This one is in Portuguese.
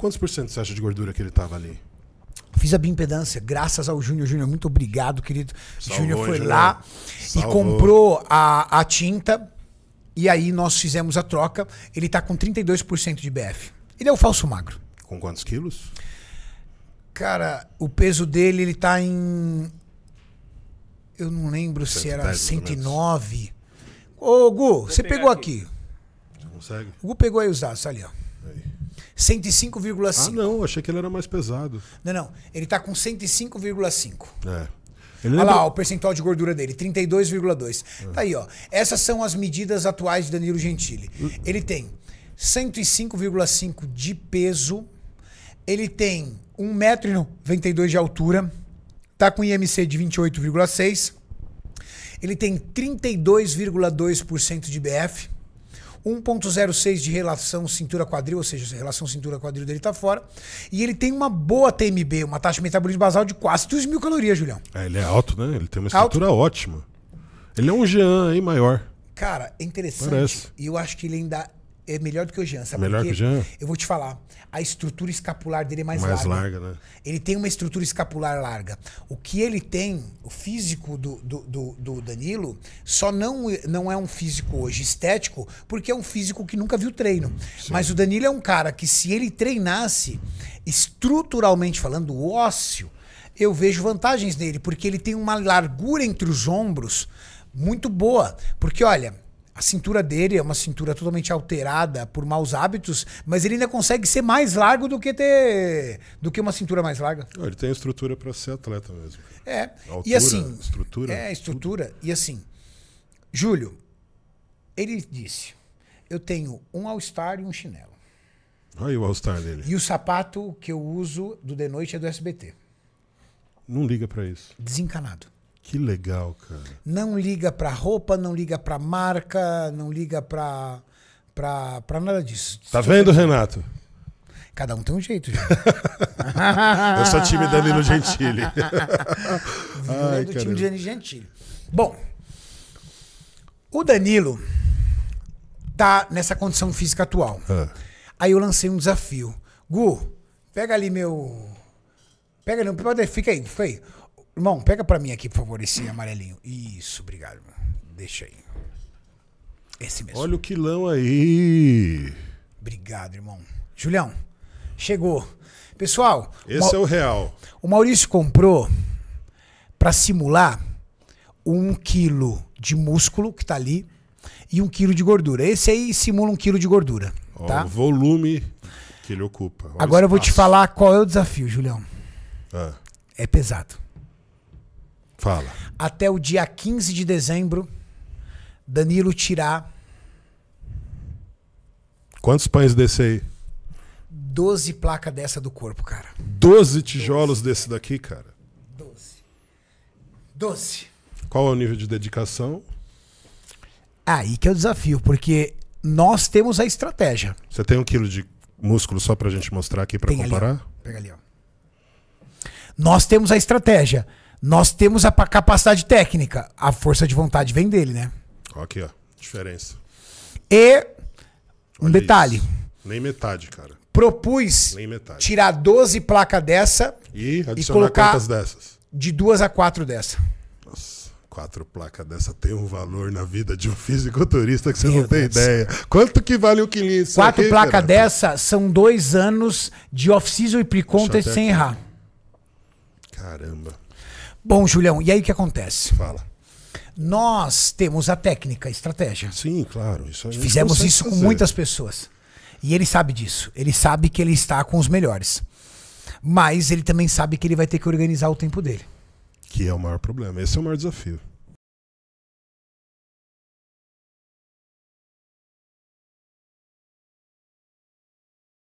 Quantos por cento você acha de gordura que ele tava ali? Fiz a bioimpedância, graças ao Júnior. Júnior, muito obrigado, querido. Júnior foi lá Salvou. e comprou a, a tinta. E aí nós fizemos a troca. Ele tá com 32% de BF. Ele é o falso magro. Com quantos quilos? Cara, o peso dele, ele tá em. Eu não lembro 110, se era 109. Ô, Gu, Vou você pegou aqui. aqui. Você consegue? O Gu pegou aí os dados, tá ali, ó. 105,5. Ah, não, achei que ele era mais pesado. Não, não. Ele tá com 105,5. É. Ele Olha lembra... lá, o percentual de gordura dele, 32,2. É. Tá aí, ó. Essas são as medidas atuais de Danilo Gentili. Ele tem 105,5 de peso, ele tem 1,92m de altura, tá com IMC de 28,6, ele tem 32,2% de BF, 1.06 de relação cintura-quadril, ou seja, a relação cintura-quadril dele está fora. E ele tem uma boa TMB, uma taxa de metabolismo basal de quase 2 mil calorias, Julião. É, ele é alto, né? Ele tem uma estrutura alto. ótima. Ele é um Jean aí maior. Cara, é interessante. Parece. E eu acho que ele ainda é melhor do que o Jean, sabe? É melhor que o Jean? Eu vou te falar. A estrutura escapular dele é mais, mais larga. larga né? Ele tem uma estrutura escapular larga. O que ele tem, o físico do, do, do, do Danilo, só não, não é um físico hoje estético, porque é um físico que nunca viu treino. Sim. Mas o Danilo é um cara que, se ele treinasse, estruturalmente falando, o ósseo, eu vejo vantagens nele, porque ele tem uma largura entre os ombros muito boa. Porque, olha a cintura dele é uma cintura totalmente alterada por maus hábitos, mas ele ainda consegue ser mais largo do que ter do que uma cintura mais larga. Ah, ele tem estrutura para ser atleta mesmo. É. Altura, e assim, estrutura. É, estrutura tudo. e assim. Júlio, ele disse: "Eu tenho um All-Star e um chinelo". Olha o All-Star dele. E o sapato que eu uso do de noite é do SBT. Não liga para isso. Desencanado. Que legal, cara. Não liga para roupa, não liga para marca, não liga para para nada disso. Tá vendo, Renato? Cada um tem um jeito, gente. Eu sou time Danilo Gentili. Ai, do time Danilo Gentili. Bom, o Danilo tá nessa condição física atual. Ah. Aí eu lancei um desafio. Gu, pega ali meu. Pega ali, fica aí, fica aí. Irmão, pega para mim aqui, por favor, esse amarelinho. Isso, obrigado. Irmão. Deixa aí. Esse mesmo. Olha o quilão aí. Obrigado, irmão. Julião, chegou. Pessoal, esse Ma... é o real. O Maurício comprou para simular um quilo de músculo que tá ali e um quilo de gordura. Esse aí simula um quilo de gordura. Ó, tá? O volume que ele ocupa. Agora eu vou te falar qual é o desafio, Julião. Ah. É pesado. Fala. Até o dia 15 de dezembro, Danilo tirar. Quantos pães desse aí? 12 placas dessa do corpo, cara. 12 tijolos Doze. desse daqui, cara. 12. 12. Qual é o nível de dedicação? É aí que é o desafio, porque nós temos a estratégia. Você tem um quilo de músculo só pra gente mostrar aqui pra tem comparar? Ali, Pega ali, ó. Nós temos a estratégia. Nós temos a capacidade técnica. A força de vontade vem dele, né? Aqui, ó. Diferença. E. Um Olha detalhe. Isso. Nem metade, cara. Propus tirar 12 placas dessa e, e colocar de duas a quatro dessa. Nossa, quatro placas dessa tem um valor na vida de um fisiculturista que você não tem Deus ideia. Quanto que vale um quilinho disso Quatro placas dessa são dois anos de off-season e pre-contest sem aqui. errar. Caramba. Bom, Julião, e aí o que acontece? Fala. Nós temos a técnica, a estratégia. Sim, claro. Isso Fizemos isso fazer. com muitas pessoas. E ele sabe disso. Ele sabe que ele está com os melhores. Mas ele também sabe que ele vai ter que organizar o tempo dele. Que é o maior problema. Esse é o maior desafio.